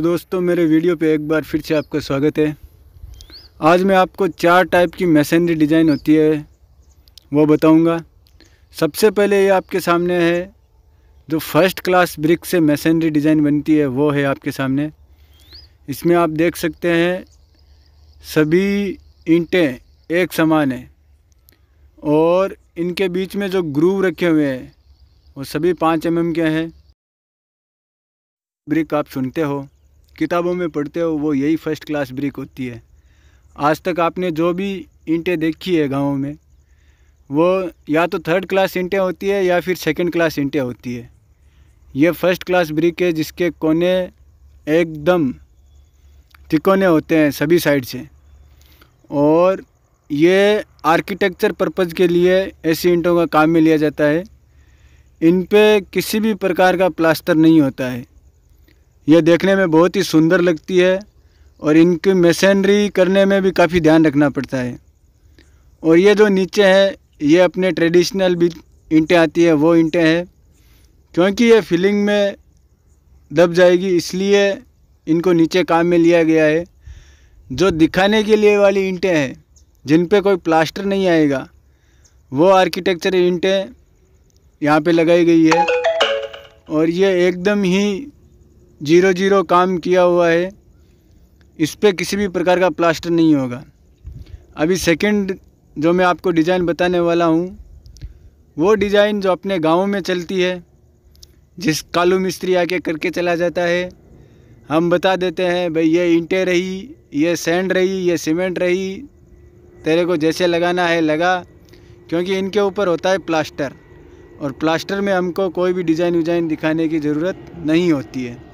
तो दोस्तों मेरे वीडियो पे एक बार फिर से आपका स्वागत है आज मैं आपको चार टाइप की मैसेनरी डिज़ाइन होती है वो बताऊंगा सबसे पहले ये आपके सामने है जो फर्स्ट क्लास ब्रिक से मैसेनरी डिज़ाइन बनती है वो है आपके सामने इसमें आप देख सकते हैं सभी ईंटें एक समान है और इनके बीच में जो ग्रूव रखे हुए हैं वो सभी पाँच एम mm के हैं ब्रिक आप सुनते हो किताबों में पढ़ते हो वो यही फर्स्ट क्लास ब्रिक होती है आज तक आपने जो भी ईंटें देखी है गाँव में वो या तो थर्ड क्लास ईंटें होती है या फिर सेकेंड क्लास ईंटें होती है ये फर्स्ट क्लास ब्रिक है जिसके कोने एकदम तिकोने होते हैं सभी साइड से और ये आर्किटेक्चर पर्पज़ के लिए ऐसी ईंटों का काम में लिया जाता है इन पे किसी भी प्रकार का प्लास्टर नहीं होता है यह देखने में बहुत ही सुंदर लगती है और इनकी मशीनरी करने में भी काफ़ी ध्यान रखना पड़ता है और ये जो नीचे है ये अपने ट्रेडिशनल भी इंटें आती है वो इंटें हैं क्योंकि ये फिलिंग में दब जाएगी इसलिए इनको नीचे काम में लिया गया है जो दिखाने के लिए वाली इंटें हैं जिन पे कोई प्लास्टर नहीं आएगा वो आर्किटेक्चर इंटें यहाँ पे लगाई गई है और ये एकदम ही जीरो जीरो काम किया हुआ है इस पर किसी भी प्रकार का प्लास्टर नहीं होगा अभी सेकंड जो मैं आपको डिज़ाइन बताने वाला हूँ वो डिज़ाइन जो अपने गाँव में चलती है जिस कालू मिस्त्री आके करके चला जाता है हम बता देते हैं भाई ये ईंटें रही ये सैंड रही ये सीमेंट रही तेरे को जैसे लगाना है लगा क्योंकि इनके ऊपर होता है प्लास्टर और प्लास्टर में हमको कोई भी डिज़ाइन विजाइन दिखाने की ज़रूरत नहीं होती है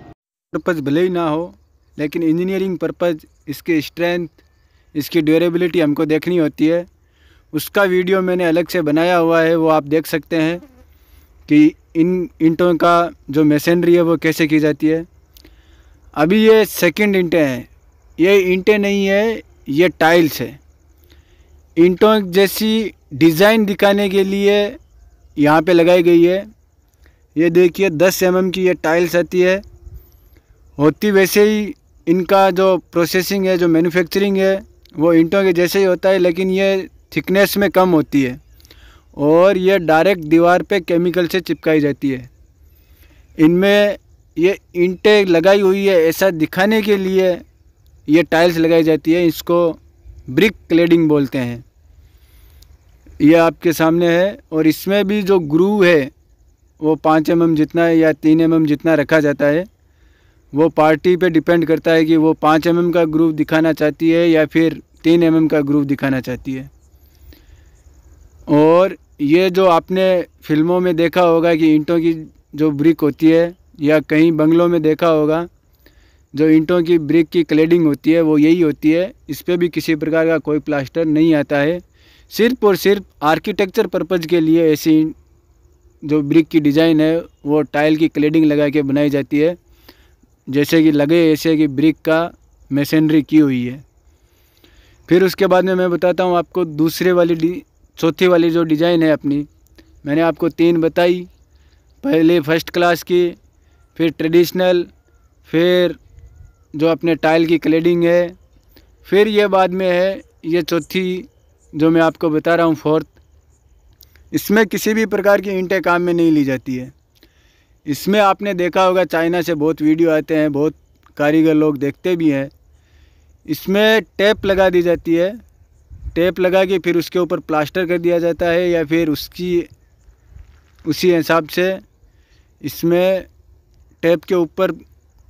पर्पज़ भले ही ना हो लेकिन इंजीनियरिंग पर्पज़ इसके स्ट्रेंथ इसकी ड्यूरेबिलिटी हमको देखनी होती है उसका वीडियो मैंने अलग से बनाया हुआ है वो आप देख सकते हैं कि इन इंटों का जो मशीनरी है वो कैसे की जाती है अभी ये सेकंड इंटे हैं ये इंटे नहीं है ये टाइल्स है इंटों जैसी डिज़ाइन दिखाने के लिए यहाँ पे लगाई गई है ये देखिए 10 एम mm की ये टाइल्स आती है होती वैसे ही इनका जो प्रोसेसिंग है जो मैन्युफैक्चरिंग है वो ईंटों के जैसे ही होता है लेकिन ये थिकनेस में कम होती है और ये डायरेक्ट दीवार पे केमिकल से चिपकाई जाती है इनमें ये ईंटें लगाई हुई है ऐसा दिखाने के लिए ये टाइल्स लगाई जाती है इसको ब्रिक क्लेडिंग बोलते हैं ये आपके सामने है और इसमें भी जो ग्रू है वो पाँच एम mm एम जितना या तीन एम mm एम जितना रखा जाता है वो पार्टी पे डिपेंड करता है कि वो पाँच एम mm का ग्रुप दिखाना चाहती है या फिर तीन एम mm का ग्रुप दिखाना चाहती है और ये जो आपने फिल्मों में देखा होगा कि ईंटों की जो ब्रिक होती है या कहीं बंगलों में देखा होगा जो ईंटों की ब्रिक की क्लेडिंग होती है वो यही होती है इस पर भी किसी प्रकार का कोई प्लास्टर नहीं आता है सिर्फ और सिर्फ आर्किटेक्चर पर्पज़ के लिए ऐसी जो ब्रिक की डिज़ाइन है वो टाइल की क्लेडिंग लगा के बनाई जाती है जैसे कि लगे ऐसे कि ब्रिक का मेसनरी की हुई है फिर उसके बाद में मैं बताता हूँ आपको दूसरे वाली डी चौथी वाली जो डिज़ाइन है अपनी मैंने आपको तीन बताई पहले फर्स्ट क्लास की फिर ट्रेडिशनल फिर जो अपने टाइल की क्लेडिंग है फिर ये बाद में है ये चौथी जो मैं आपको बता रहा हूँ फोर्थ इसमें किसी भी प्रकार की ईंटें काम में नहीं ली जाती है इसमें आपने देखा होगा चाइना से बहुत वीडियो आते हैं बहुत कारीगर लोग देखते भी हैं इसमें टेप लगा दी जाती है टेप लगा के फिर उसके ऊपर प्लास्टर कर दिया जाता है या फिर उसकी उसी हिसाब से इसमें टेप के ऊपर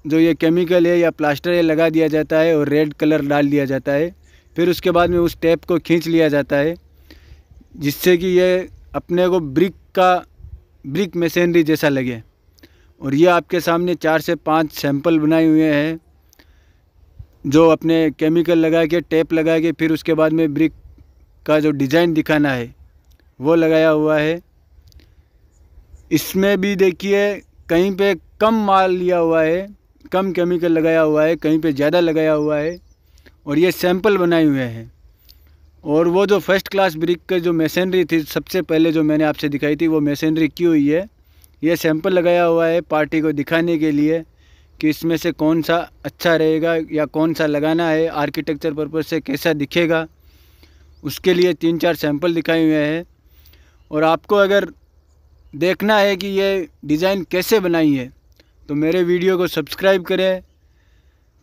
जो ये केमिकल है या प्लास्टर है लगा दिया जाता है और रेड कलर डाल दिया जाता है फिर उसके बाद में उस टेप को खींच लिया जाता है जिससे कि ये अपने को ब्रिक का ब्रिक मशीनरी जैसा लगे और ये आपके सामने चार से पांच सैंपल बनाए हुए हैं जो अपने केमिकल लगा के टेप लगा के फिर उसके बाद में ब्रिक का जो डिज़ाइन दिखाना है वो लगाया हुआ है इसमें भी देखिए कहीं पे कम माल लिया हुआ है कम केमिकल लगाया हुआ है कहीं पे ज़्यादा लगाया हुआ है और ये सैंपल बनाए हुए हैं और वो जो फर्स्ट क्लास ब्रिक के जो मशीनरी थी सबसे पहले जो मैंने आपसे दिखाई थी वो मशीनरी की हुई है ये सैंपल लगाया हुआ है पार्टी को दिखाने के लिए कि इसमें से कौन सा अच्छा रहेगा या कौन सा लगाना है आर्किटेक्चर पर्पज़ से कैसा दिखेगा उसके लिए तीन चार सैंपल दिखाए हुए हैं और आपको अगर देखना है कि ये डिज़ाइन कैसे बनाई है तो मेरे वीडियो को सब्सक्राइब करें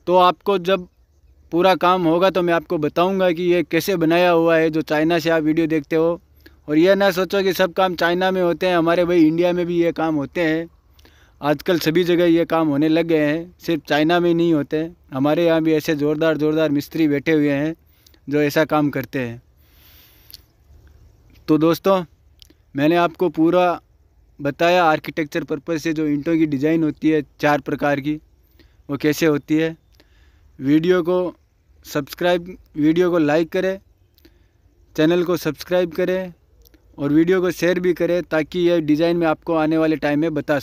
तो आपको जब पूरा काम होगा तो मैं आपको बताऊंगा कि ये कैसे बनाया हुआ है जो चाइना से आप वीडियो देखते हो और यह ना सोचो कि सब काम चाइना में होते हैं हमारे भाई इंडिया में भी ये काम होते हैं आजकल सभी जगह ये काम होने लग गए हैं सिर्फ चाइना में नहीं होते हमारे यहाँ भी ऐसे ज़ोरदार ज़ोरदार मिस्त्री बैठे हुए हैं जो ऐसा काम करते हैं तो दोस्तों मैंने आपको पूरा बताया आर्किटेक्चर पर्पज़ से जो ईंटों की डिज़ाइन होती है चार प्रकार की वो कैसे होती है वीडियो को सब्सक्राइब वीडियो को लाइक करें चैनल को सब्सक्राइब करें और वीडियो को शेयर भी करें ताकि यह डिज़ाइन में आपको आने वाले टाइम में बता सकें